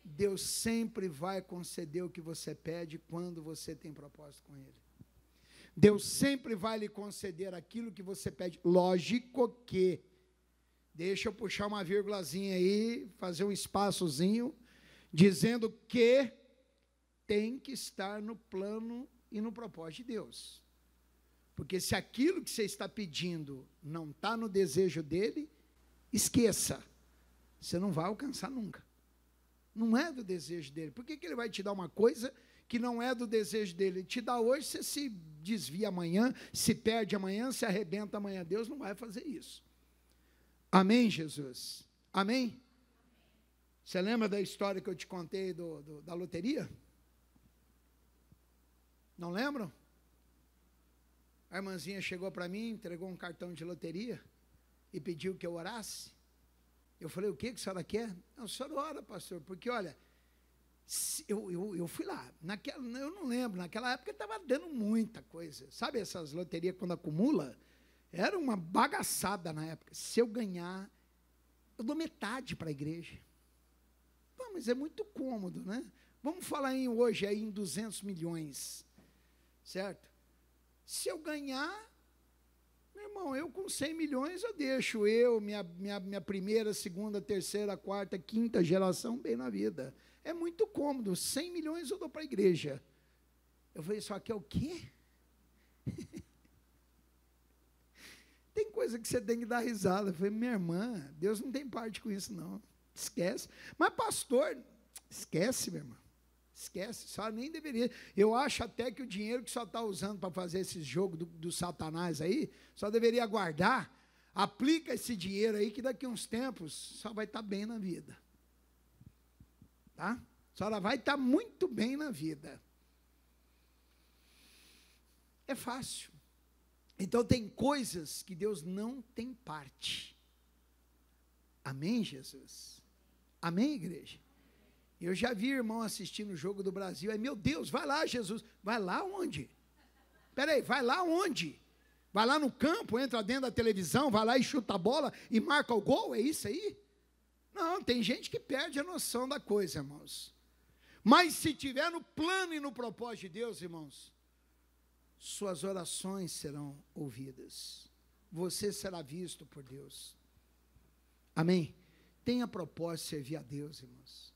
Deus sempre vai conceder o que você pede quando você tem propósito com Ele. Deus sempre vai lhe conceder aquilo que você pede. Lógico que. Deixa eu puxar uma vírgulazinha aí, fazer um espaçozinho dizendo que tem que estar no plano e no propósito de Deus. Porque se aquilo que você está pedindo não está no desejo dele, esqueça. Você não vai alcançar nunca. Não é do desejo dele. Por que, que ele vai te dar uma coisa que não é do desejo dele? Ele te dá hoje, você se desvia amanhã, se perde amanhã, se arrebenta amanhã. Deus não vai fazer isso. Amém, Jesus? Amém? Você lembra da história que eu te contei do, do da loteria? Não lembram? A irmãzinha chegou para mim, entregou um cartão de loteria e pediu que eu orasse. Eu falei, o que, que a senhora quer? Não, a senhora ora, pastor, porque olha, eu, eu, eu fui lá, naquela, eu não lembro, naquela época estava dando muita coisa. Sabe essas loterias quando acumula? Era uma bagaçada na época. Se eu ganhar, eu dou metade para a igreja. Não, mas é muito cômodo, né? Vamos falar em hoje aí em 200 milhões, certo? Se eu ganhar, meu irmão, eu com 100 milhões eu deixo eu, minha, minha, minha primeira, segunda, terceira, quarta, quinta geração bem na vida. É muito cômodo, 100 milhões eu dou para a igreja. Eu falei, isso aqui é o quê? <laughs> tem coisa que você tem que dar risada. Eu falei, minha irmã, Deus não tem parte com isso não. Esquece. Mas, pastor, esquece, meu irmão. Esquece, só nem deveria. Eu acho até que o dinheiro que só está usando para fazer esse jogo do, do, Satanás aí, só deveria guardar. Aplica esse dinheiro aí, que daqui uns tempos só vai estar tá bem na vida. Tá? Só ela vai estar tá muito bem na vida. É fácil. Então tem coisas que Deus não tem parte. Amém, Jesus? Amém, igreja? Eu já vi irmão assistindo o jogo do Brasil. Aí, meu Deus, vai lá, Jesus. Vai lá onde? Peraí, vai lá onde? Vai lá no campo, entra dentro da televisão, vai lá e chuta a bola e marca o gol? É isso aí? Não, tem gente que perde a noção da coisa, irmãos. Mas se tiver no plano e no propósito de Deus, irmãos, suas orações serão ouvidas. Você será visto por Deus. Amém? tenha propósito servir a Deus, irmãos.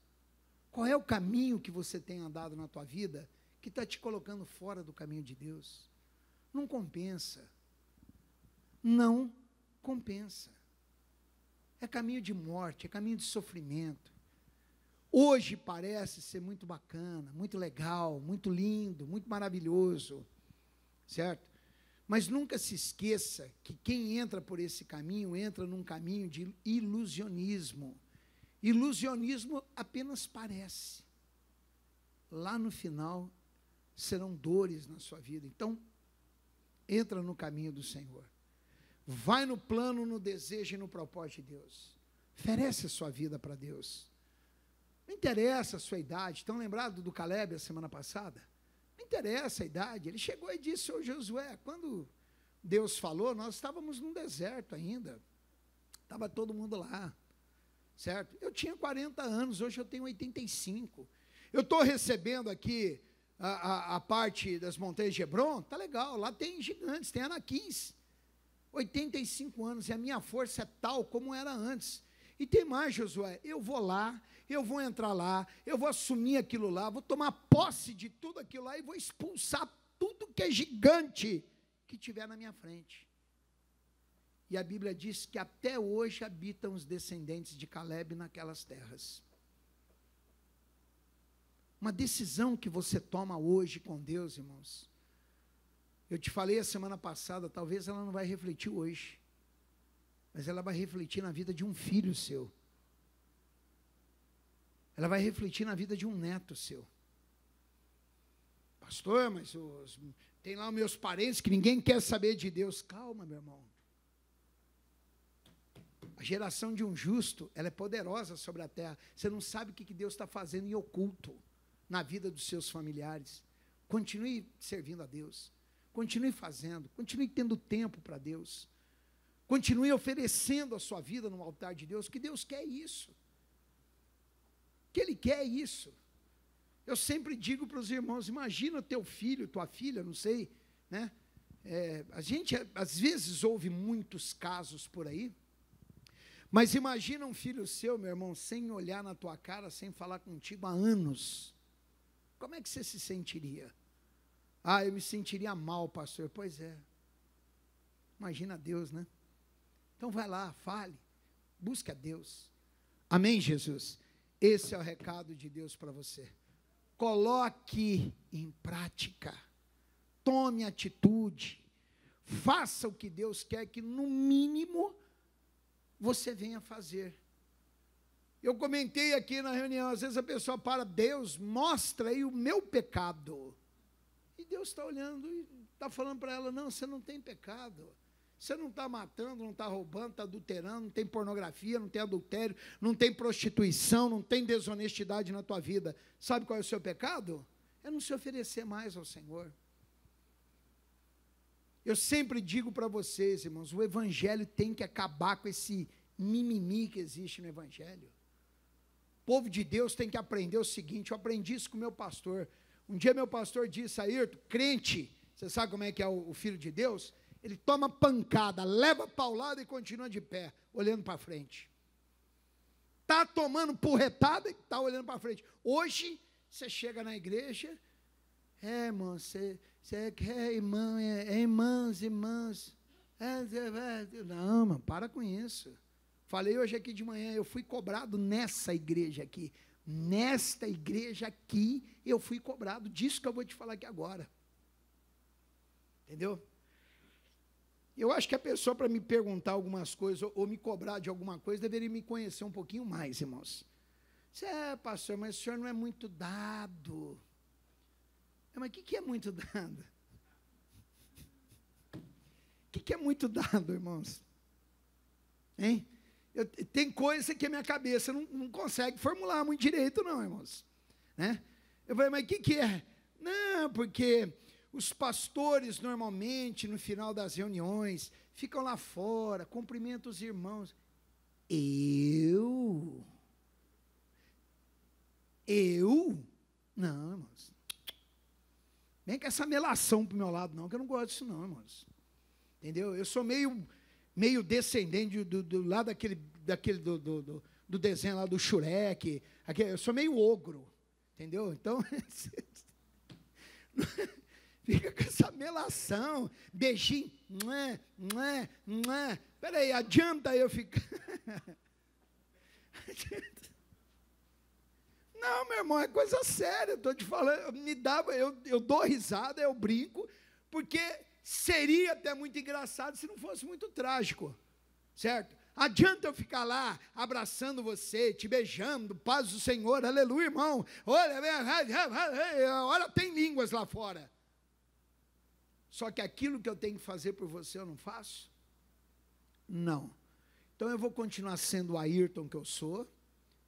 Qual é o caminho que você tem andado na tua vida que está te colocando fora do caminho de Deus? Não compensa. Não compensa. É caminho de morte, é caminho de sofrimento. Hoje parece ser muito bacana, muito legal, muito lindo, muito maravilhoso, certo? Mas nunca se esqueça que quem entra por esse caminho entra num caminho de ilusionismo. Ilusionismo apenas parece. Lá no final serão dores na sua vida. Então, entra no caminho do Senhor. Vai no plano, no desejo e no propósito de Deus. Oferece a sua vida para Deus. Não interessa a sua idade. Estão lembrados do Caleb a semana passada? Não interessa a idade. Ele chegou e disse ô Josué, quando Deus falou, nós estávamos num deserto ainda. Estava todo mundo lá. Certo? Eu tinha 40 anos, hoje eu tenho 85. Eu estou recebendo aqui a, a, a, parte das montanhas de Hebron, tá legal, lá tem gigantes, tem anaquins. 85 anos, e a minha força é tal como era antes. E tem mais, Josué, eu vou lá, eu vou entrar lá, eu vou assumir aquilo lá, vou tomar posse de tudo aquilo lá e vou expulsar tudo que é gigante que tiver na minha frente. E a Bíblia diz que até hoje habitam os descendentes de Caleb naquelas terras. Uma decisão que você toma hoje com Deus, irmãos. Eu te falei a semana passada, talvez ela não vai refletir hoje mas ela vai refletir na vida de um filho seu. Ela vai refletir na vida de um neto seu. Pastor, mas os, tem lá meus parentes que ninguém quer saber de Deus. Calma, meu irmão. A geração de um justo, ela é poderosa sobre a terra. Você não sabe o que Deus está fazendo em oculto na vida dos seus familiares. Continue servindo a Deus. Continue fazendo. Continue tendo tempo para Deus. Continue oferecendo a sua vida no altar de Deus, que Deus quer isso. Que Ele quer isso. Eu sempre digo para os irmãos: imagina teu filho, tua filha, não sei, né? É, a gente às vezes ouve muitos casos por aí, mas imagina um filho seu, meu irmão, sem olhar na tua cara, sem falar contigo há anos. Como é que você se sentiria? Ah, eu me sentiria mal, pastor. Pois é. Imagina Deus, né? Então vai lá, fale, busca Deus. Amém, Jesus? Esse é o recado de Deus para você. Coloque em prática, tome atitude, faça o que Deus quer que, no mínimo, você venha fazer. Eu comentei aqui na reunião, às vezes a pessoa para, Deus, mostra aí o meu pecado. E Deus está olhando e está falando para ela: não, você não tem pecado. Você não está matando, não está roubando, está adulterando, não tem pornografia, não tem adultério, não tem prostituição, não tem desonestidade na tua vida. Sabe qual é o seu pecado? É não se oferecer mais ao Senhor. Eu sempre digo para vocês, irmãos, o Evangelho tem que acabar com esse mimimi que existe no Evangelho. O povo de Deus tem que aprender o seguinte: eu aprendi isso com meu pastor. Um dia meu pastor disse, Ayrton, crente, você sabe como é que é o, o filho de Deus? Ele toma pancada, leva paulada e continua de pé, olhando para frente. Está tomando porretada e está olhando para frente. Hoje, você chega na igreja, é, irmão, você, você quer é, é irmão, é, é irmãs, irmãs. É, é, é não, mano, para com isso. Falei hoje aqui de manhã, eu fui cobrado nessa igreja aqui. Nesta igreja aqui, eu fui cobrado disso que eu vou te falar aqui agora. Entendeu? Eu acho que a pessoa, para me perguntar algumas coisas ou, me cobrar de alguma coisa, deveria me conhecer um pouquinho mais, irmãos. Disse, é, pastor, mas o senhor não é muito dado. É, mas o que, que é muito <laughs> dado? O que, que é muito dado, irmãos? Hein? Eu, tem coisa que a minha cabeça não, não consegue formular muito direito, não, irmãos. Né? Eu falei, mas o que, que é? Não, porque os pastores, normalmente, no final das reuniões, ficam lá fora, cumprimentam os irmãos. Eu? Eu? Não, irmãos. Vem com essa melação para o meu lado, não, que eu não gosto disso, não, irmãos. Entendeu? Eu sou meio, meio descendente do, do, lado daquele, daquele do, do, do, do desenho lá do Shurek. Aquele, eu sou meio ogro, entendeu? Então, <laughs> Fica com essa melação, beijinho. não não é, não é. mua. Peraí, adianta eu ficar. <laughs> Não, meu irmão, é coisa séria. Estou te falando, me dava, eu, eu dou risada, eu brinco, porque seria até muito engraçado se não fosse muito trágico, certo? Adianta eu ficar lá abraçando você, te beijando, paz do Senhor, aleluia, irmão. Olha, é, é, é, olha, tem línguas lá fora. Só que aquilo que eu tenho que fazer por você eu não faço? Não. Então eu vou continuar sendo o Ayrton que eu sou,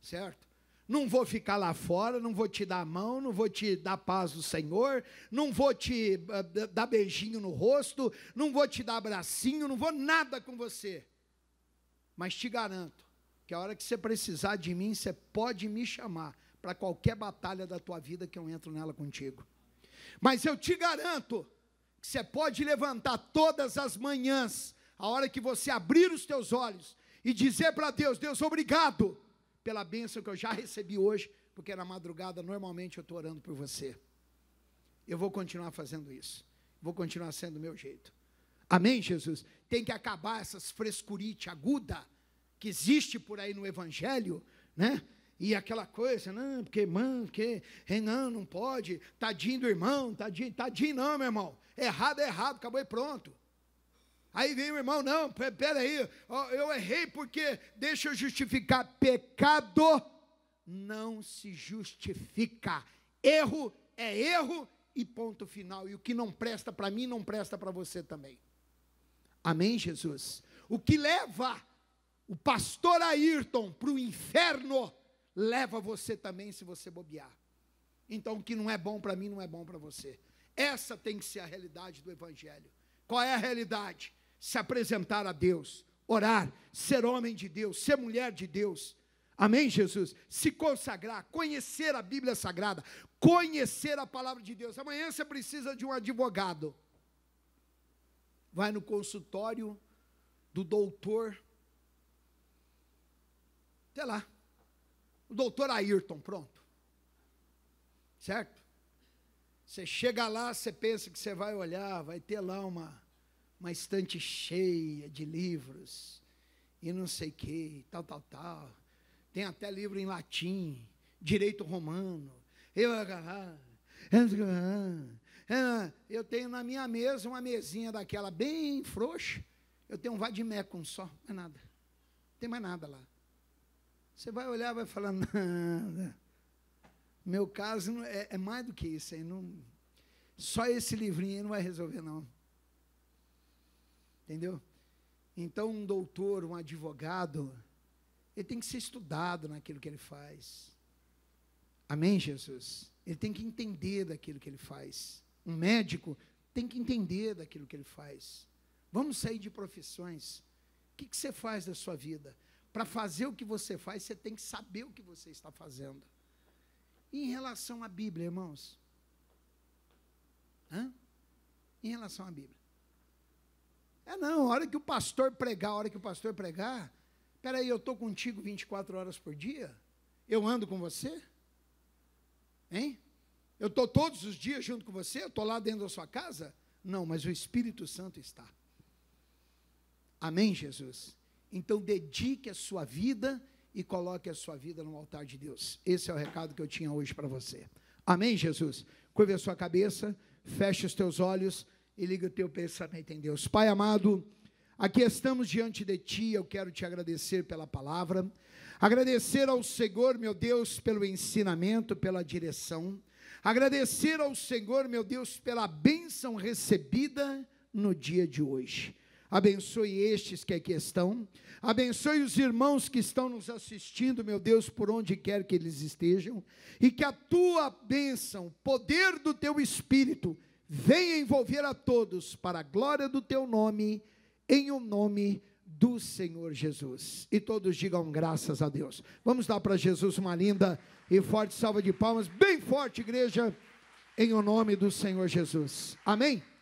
certo? Não vou ficar lá fora, não vou te dar a mão, não vou te dar paz do Senhor, não vou te eh, eh, dar beijinho no rosto, não vou te dar abracinho, não vou nada com você. Mas te garanto que a hora que você precisar de mim, você pode me chamar para qualquer batalha da tua vida que eu entro nela contigo. Mas eu te garanto que você pode levantar todas as manhãs, a hora que você abrir os teus olhos e dizer para Deus: Deus, obrigado pela bênção que eu já recebi hoje, porque na madrugada normalmente eu estou orando por você. Eu vou continuar fazendo isso, vou continuar sendo o meu jeito. Amém, Jesus? Tem que acabar essas frescurite aguda que existe por aí no Evangelho, né? E aquela coisa, não, porque irmão, porque é, não, não pode, tadinho do irmão, tadinho, tadinho não, meu irmão. Errado é errado, acabou e pronto. Aí vem o irmão, não, peraí, eu errei porque, deixa eu justificar, pecado não se justifica. Erro é erro e ponto final. E o que não presta para mim, não presta para você também. Amém, Jesus? O que leva o pastor Ayrton para o inferno leva você também se você bobear. Então, o que não é bom para mim não é bom para você. Essa tem que ser a realidade do Evangelho. Qual é a realidade? Se apresentar a Deus, orar, ser homem de Deus, ser mulher de Deus. Amém, Jesus? Se consagrar, conhecer a Bíblia Sagrada, conhecer a palavra de Deus. Amanhã você precisa de um advogado. Vai no consultório do doutor. Até lá o doutor Ayrton, pronto. Certo? Você chega lá, você pensa que você vai olhar, vai ter lá uma, uma estante cheia de livros e não sei o que, tal, tal, tal. Tem até livro em latim, direito romano. Eu, ah, ah, ah, eu tenho na minha mesa uma mesinha daquela bem frouxa. Eu tenho um vadimecum só, é nada. Não tem mais nada lá. Você vai olhar, vai falar, <laughs> nada. Meu caso é, é, mais do que isso. Aí não, só esse livrinho aí não vai resolver, não. Entendeu? Então, um doutor, um advogado, ele tem que ser estudado naquilo que ele faz. Amém, Jesus? Ele tem que entender daquilo que ele faz. Um médico tem que entender daquilo que ele faz. Vamos sair de profissões. O que, que você faz da sua vida? Para fazer o que você faz, você tem que saber o que você está fazendo. E em relação à Bíblia, irmãos? Hã? Em relação à Bíblia. É não, a hora que o pastor pregar, a hora que o pastor pregar, peraí, eu estou contigo 24 horas por dia? Eu ando com você? Hein? Eu estou todos os dias junto com você? Eu estou lá dentro da sua casa? Não, mas o Espírito Santo está. Amém, Jesus? Então, dedique a sua vida e coloque a sua vida no altar de Deus. Esse é o recado que eu tinha hoje para você. Amém, Jesus? Curve a sua cabeça, feche os teus olhos e liga o teu pensamento em Deus. Pai amado, aqui estamos diante de Ti, eu quero te agradecer pela palavra, agradecer ao Senhor, meu Deus, pelo ensinamento, pela direção, agradecer ao Senhor, meu Deus, pela bênção recebida no dia de hoje abençoe estes que aqui estão, abençoe os irmãos que estão nos assistindo, meu Deus, por onde quer que eles estejam, e que a tua bênção, o poder do teu Espírito, venha envolver a todos para a glória do teu nome, em o um nome do Senhor Jesus. E todos digam graças a Deus. Vamos dar para Jesus uma linda e forte salva de palmas, bem forte, igreja, em o nome do Senhor Jesus. Amém.